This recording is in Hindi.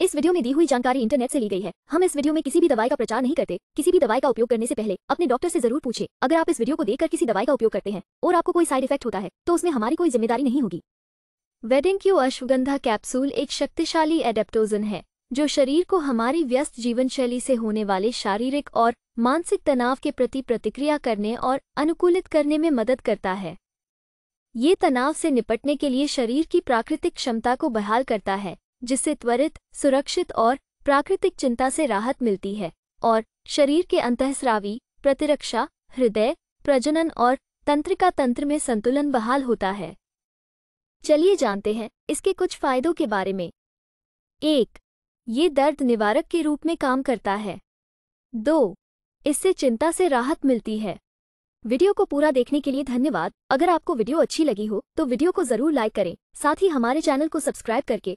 इस वीडियो में दी हुई जानकारी इंटरनेट से ली गई है हम इस वीडियो में किसी भी दवाई का प्रचार नहीं करते किसी भी दवाई का उपयोग करने से पहले अपने डॉक्टर से जरूर पूछे अगर आप इस वीडियो को देखकर किसी दवाई का उपयोग करते हैं और आपको कोई साइड इफेक्ट होता है तो उसमें हमारी कोई जिम्मेदारी नहीं होगी वेडिंग क्यू अश्वगंधा कैप्सूल एक शक्तिशाली एडेप्टोजन है जो शरीर को हमारी व्यस्त जीवन शैली से होने वाले शारीरिक और मानसिक तनाव के प्रति प्रतिक्रिया करने और अनुकूलित करने में मदद करता है ये तनाव से निपटने के लिए शरीर की प्राकृतिक क्षमता को बहाल करता है जिससे त्वरित सुरक्षित और प्राकृतिक चिंता से राहत मिलती है और शरीर के अंतःस्रावी प्रतिरक्षा हृदय प्रजनन और तंत्रिका तंत्र में संतुलन बहाल होता है चलिए जानते हैं इसके कुछ फायदों के बारे में एक ये दर्द निवारक के रूप में काम करता है दो इससे चिंता से राहत मिलती है वीडियो को पूरा देखने के लिए धन्यवाद अगर आपको वीडियो अच्छी लगी हो तो वीडियो को जरूर लाइक करें साथ ही हमारे चैनल को सब्सक्राइब करके